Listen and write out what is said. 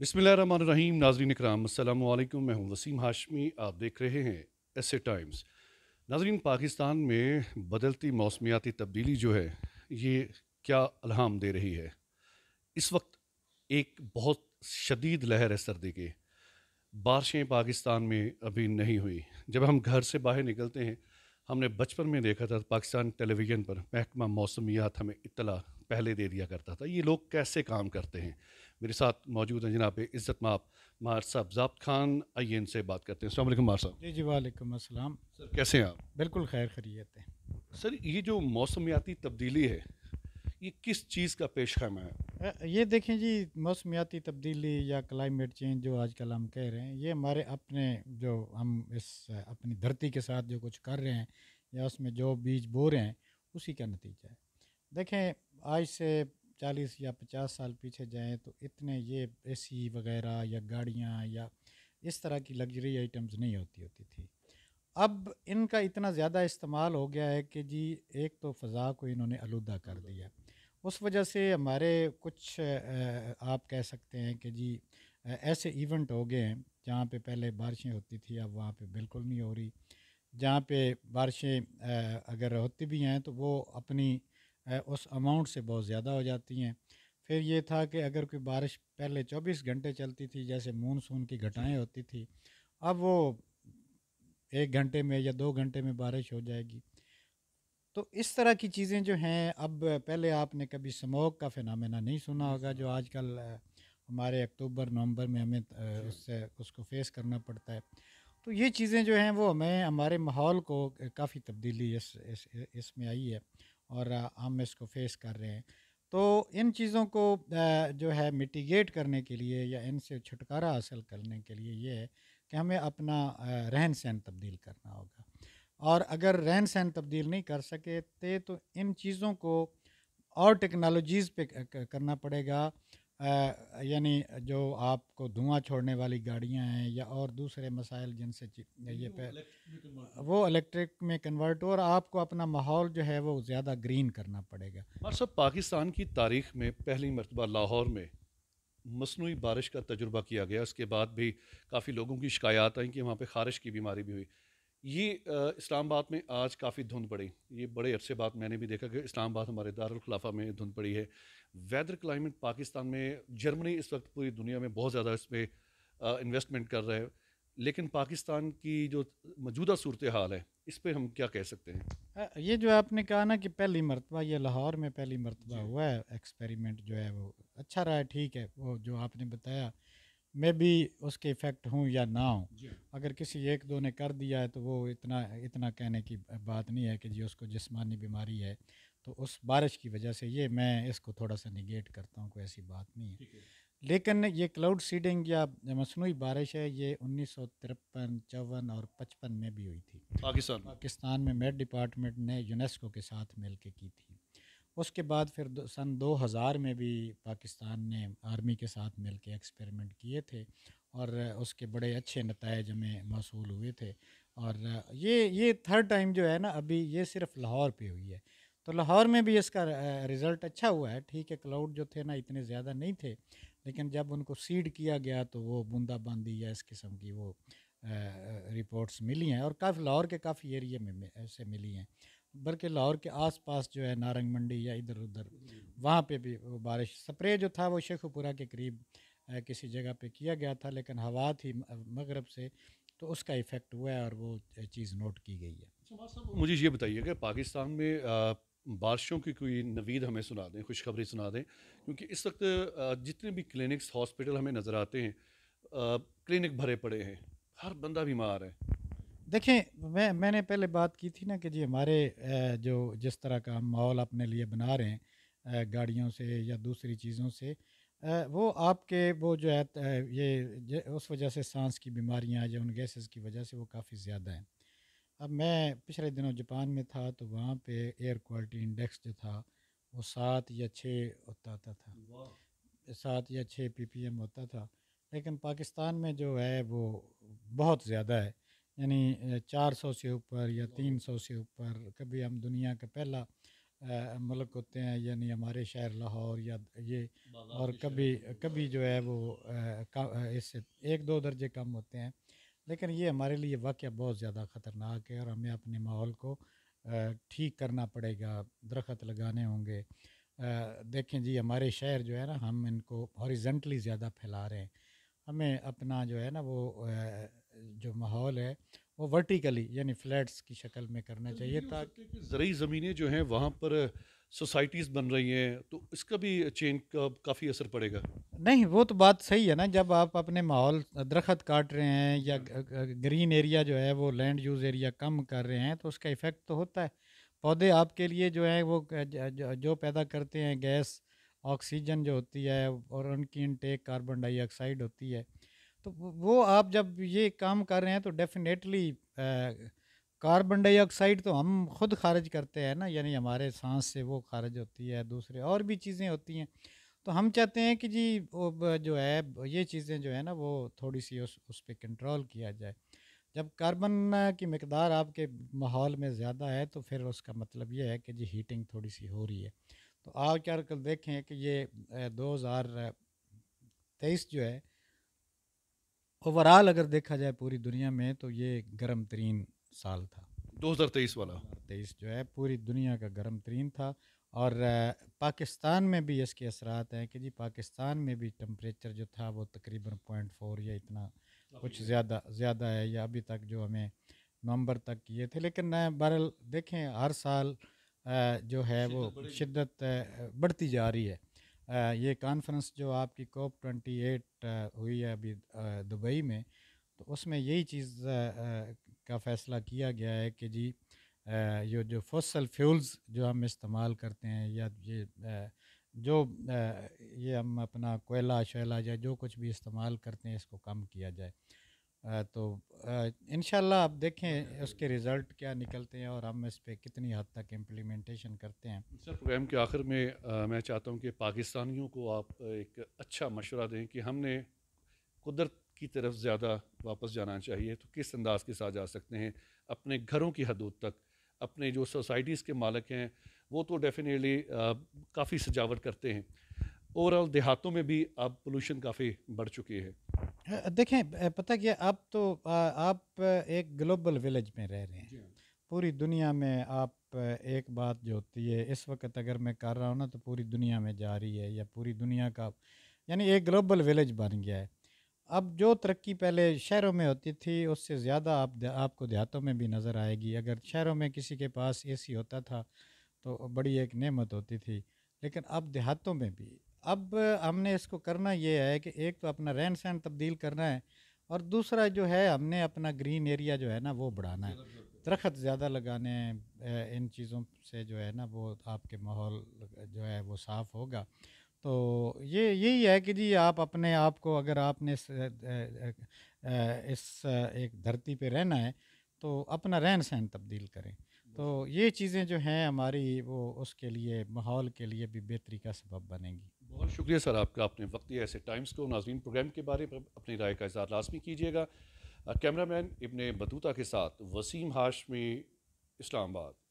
बिसमिल्ल रहीम नाजरीन कराम अल्लाम मैं हूँ वसीम हाशमी आप देख रहे हैं एस ए टाइम्स नाजरीन पाकिस्तान में बदलती मौसमियाती तब्दीली जो है ये क्या अलहम दे रही है इस वक्त एक बहुत शदीद लहर है सर्दी की बारिशें पाकिस्तान में अभी नहीं हुई जब हम घर से बाहर निकलते हैं हमने बचपन में देखा था पाकिस्तान टेलीविज़न पर महकमा मौसमियात हमें इतला पहले दे दिया करता था ये लोग कैसे काम करते हैं मेरे साथ मौजूद हैं जनाब इज़्ज़त माप मार साहब जाब्त खान आइए इनसे बात करते हैं अल्लाम मार साहब जी जी वालेकुम अस्सलाम सर कैसे हैं आप बिल्कुल खैर खरीत हैं सर ये जो मौसमियाती तब्दीली है ये किस चीज़ का पेश खामा है ये देखें जी मौसमियाती तब्दीली या क्लाइमेट चेंज जो आजकल हम कह रहे हैं ये हमारे अपने जो हम इस अपनी धरती के साथ जो कुछ कर रहे हैं या उसमें जो बीज बो रहे हैं उसी का नतीजा है देखें आज से चालीस या पचास साल पीछे जाएं तो इतने ये एसी वगैरह या गाड़ियाँ या इस तरह की लग्जरी आइटम्स नहीं होती होती थी अब इनका इतना ज़्यादा इस्तेमाल हो गया है कि जी एक तो फ़ा को इन्होंने आलूदा कर दिया उस वजह से हमारे कुछ आप कह सकते हैं कि जी ऐसे इवेंट हो गए हैं जहाँ पे पहले बारिशें होती थी अब वहाँ पे बिल्कुल नहीं हो रही जहाँ पे बारिशें अगर होती भी हैं तो वो अपनी उस अमाउंट से बहुत ज़्यादा हो जाती हैं फिर ये था कि अगर कोई बारिश पहले 24 घंटे चलती थी जैसे मानसून की घटाएँ होती थी अब वो एक घंटे में या दो घंटे में बारिश हो जाएगी तो इस तरह की चीज़ें जो हैं अब पहले आपने कभी स्मोक का फिनमिना नहीं सुना होगा जो आजकल हमारे अक्टूबर नवंबर में हमें उससे उसको फेस करना पड़ता है तो ये चीज़ें जो हैं वो हमें हमारे माहौल को काफ़ी तब्दीली इस इसमें इस आई है और हम इसको फेस कर रहे हैं तो इन चीज़ों को जो है मिटिगेट करने के लिए या इनसे छुटकारा हासिल करने के लिए ये है कि हमें अपना रहन सहन तब्दील करना होगा और अगर रहन सहन तब्दील नहीं कर सके तो इन चीज़ों को और टेक्नोलॉजीज़ पे करना पड़ेगा यानी जो आपको धुआं छोड़ने वाली गाड़ियां हैं या और दूसरे मसाइल जिनसे ये पे वो इलेक्ट्रिक में कन्वर्ट हो और आपको अपना माहौल जो है वो ज़्यादा ग्रीन करना पड़ेगा सब पाकिस्तान की तारीख में पहली मरतबा लाहौर में मसनू बारिश का तजुर्बा किया गया उसके बाद भी काफ़ी लोगों की शिकायत आई कि वहाँ पर ख़ारिश की बीमारी भी हुई ये इस्लामाबाद में आज काफ़ी धुंध पड़ी ये बड़े अरसे बाद मैंने भी देखा कि इस्लामाबाद हमारे दारखलाफा में धुंध पड़ी है वेदर क्लाइमेट पाकिस्तान में जर्मनी इस वक्त पूरी दुनिया में बहुत ज़्यादा इस पर इन्वेस्टमेंट कर रहा है लेकिन पाकिस्तान की जो मौजूदा सूरत हाल है इस पर हम क्या कह सकते हैं ये जो आपने कहा ना कि पहली मरतबा ये लाहौर में पहली मरतबा हुआ है एक्सपेरिमेंट जो है वो अच्छा रहा ठीक है वो जो आपने बताया मैं भी उसके इफ़ेक्ट हूँ या ना हूँ अगर किसी एक दो ने कर दिया है तो वो इतना इतना कहने की बात नहीं है कि जी उसको जिसमानी बीमारी है तो उस बारिश की वजह से ये मैं इसको थोड़ा सा निगेट करता हूँ कोई ऐसी बात नहीं है, लेकिन ये क्लाउड सीडिंग या मसनू बारिश है ये उन्नीस सौ तिरपन चौवन और पचपन में भी हुई थी पाकिस्तान पाकिस्तान में मेट डिपार्टमेंट ने यूनेस्को के साथ मिल के की थी उसके बाद फिर सन 2000 में भी पाकिस्तान ने आर्मी के साथ मिल के एक्सपेरिमेंट किए थे और उसके बड़े अच्छे नतज हमें मौसू हुए थे और ये ये थर्ड टाइम जो है ना अभी ये सिर्फ लाहौर पे हुई है तो लाहौर में भी इसका रिज़ल्ट अच्छा हुआ है ठीक है क्लाउड जो थे ना इतने ज़्यादा नहीं थे लेकिन जब उनको सीड किया गया तो वो बूंदाबांदी या इस किस्म की वो रिपोर्ट्स मिली हैं और काफ़ी लाहौर के काफ़ी एरिए में से मिली हैं बल्कि लाहौर के आसपास जो है नारंग मंडी या इधर उधर वहाँ पे भी वो बारिश स्प्रे जो था वो शेखपुरा के करीब किसी जगह पे किया गया था लेकिन हवा थी मगरब से तो उसका इफ़ेक्ट हुआ है और वो चीज़ नोट की गई है अच्छा, मुझे ये बताइए कि पाकिस्तान में बारिशों की कोई नवीद हमें सुना दें खुशखबरी सुना दें क्योंकि इस वक्त जितने भी क्लिनिक्स हॉस्पिटल हमें नज़र आते हैं क्लिनिक भरे पड़े हैं हर बंदा बीमार है देखें मैं मैंने पहले बात की थी ना कि जी हमारे जो जिस तरह का हम माहौल अपने लिए बना रहे हैं गाड़ियों से या दूसरी चीज़ों से वो आपके वो जो है ये उस वजह से सांस की बीमारियां या उन गैसेस की वजह से वो काफ़ी ज़्यादा हैं अब मैं पिछले दिनों जापान में था तो वहाँ पे एयर क्वालिटी इंडेक्स जो था वो सात या छः होता था, था सात या छः पीपीएम होता था लेकिन पाकिस्तान में जो है वो बहुत ज़्यादा है यानी 400 से ऊपर या 300 से ऊपर कभी हम दुनिया का पहला मुल्क होते हैं यानी हमारे शहर लाहौर या ये और कभी कभी हाँ। जो है वो इससे एक दो दर्जे कम होते हैं लेकिन ये हमारे लिए वाक़ बहुत ज़्यादा ख़तरनाक है और हमें अपने माहौल को ठीक करना पड़ेगा दरख्त लगाने होंगे देखें जी हमारे शहर जो है ना हम इनको हॉरिजेंटली ज़्यादा फैला रहे हैं हमें अपना जो है ना वो जो माहौल है वो वर्टिकली यानी फ्लैट्स की शक्ल में करना तो चाहिए ताकि ज़रूरी ज़मीनें जो हैं वहाँ पर सोसाइटीज़ बन रही हैं तो इसका भी चेंज का काफ़ी असर पड़ेगा नहीं वो तो बात सही है ना जब आप अपने माहौल दरख्त काट रहे हैं या ग्रीन हम्म। एरिया जो है वो लैंड यूज़ एरिया कम कर रहे हैं तो उसका इफ़ेक्ट तो होता है पौधे आपके लिए जो है वो जो पैदा करते हैं गैस ऑक्सीजन जो होती है और उनकी इनटेक कार्बन डाइऑक्साइड होती है तो वो आप जब ये काम कर रहे हैं तो डेफिनेटली कार्बन डाइऑक्साइड तो हम खुद खारिज करते हैं ना यानी हमारे सांस से वो खारिज होती है दूसरे और भी चीज़ें होती हैं तो हम चाहते हैं कि जी वो जो है ये चीज़ें जो है ना वो थोड़ी सी उस उस पर कंट्रोल किया जाए जब कार्बन की मकदार आपके माहौल में ज़्यादा है तो फिर उसका मतलब ये है कि जी हीटिंग थोड़ी सी हो रही है तो आप क्या कल देखें कि ये दो हज़ार तेईस जो है ओवरऑल अगर देखा जाए पूरी दुनिया में तो ये गर्म तरीन साल था 2023 वाला तेईस जो है पूरी दुनिया का गर्म तरीन था और पाकिस्तान में भी इसके असरात हैं कि जी पाकिस्तान में भी टम्परेचर जो था वो तकरीबन पॉइंट फोर या इतना कुछ ज़्यादा ज़्यादा है या अभी तक जो हमें नवंबर तक किए थे लेकिन बहरल देखें हर साल जो है वो शिद्दत बढ़ती जा रही है ये कॉन्फ्रेंस जो आपकी कोप ट्वेंटी एट हुई है अभी दुबई में तो उसमें यही चीज़ का फ़ैसला किया गया है कि जी ये जो फसल फ्यूल्स जो हम इस्तेमाल करते हैं या ये जो ये हम अपना कोयला शैला या जो कुछ भी इस्तेमाल करते हैं इसको कम किया जाए तो इन आप देखें उसके रिज़ल्ट क्या निकलते हैं और हम इस पर कितनी हद तक इम्प्लीमेंटेशन करते हैं सर प्रोग्राम के आखिर में आ, मैं चाहता हूँ कि पाकिस्तानियों को आप एक अच्छा मशवरा दें कि हमने कुदरत की तरफ ज़्यादा वापस जाना चाहिए तो किस अंदाज़ के साथ जा सकते हैं अपने घरों की हदूद तक अपने जो सोसाइटीज़ के मालिक हैं वो तो डेफिनेटली काफ़ी सजावट करते हैं ओवरऑल देहातों में भी अब पोल्यूशन काफ़ी बढ़ चुकी है हाँ, देखें पता क्या आप तो आप एक ग्लोबल विलेज में रह रहे हैं हाँ। पूरी दुनिया में आप एक बात जो होती है इस वक्त अगर मैं कर रहा हूँ ना तो पूरी दुनिया में जा रही है या पूरी दुनिया का यानी एक ग्लोबल विलेज बन गया है अब जो तरक्की पहले शहरों में होती थी उससे ज़्यादा आप आपको देहातों में भी नज़र आएगी अगर शहरों में किसी के पास ए होता था तो बड़ी एक नेमत होती थी लेकिन अब देहातों में भी अब हमने इसको करना ये है कि एक तो अपना रहन सहन तब्दील करना है और दूसरा जो है हमने अपना ग्रीन एरिया जो है ना वो बढ़ाना है दरख्त ज़्यादा लगाने हैं इन चीज़ों से जो है ना वो आपके माहौल जो है वो साफ़ होगा तो ये यही है कि जी आप अपने आप को अगर आपने इस, इस एक धरती पे रहना है तो अपना रहन सहन तब्दील करें तो ये चीज़ें जो हैं हमारी वो उसके लिए माहौल के लिए भी बेहतरी का सबब बनेंगी बहुत शुक्रिया सर आपका अपने वक्त दिया ऐसे टाइम्स को नाजरीन प्रोग्राम के बारे में अपनी राय का इजहार लाजमी कीजिएगा कैमरा मैन इबन बतूता के साथ वसीम हाशमी इस्लामाबाद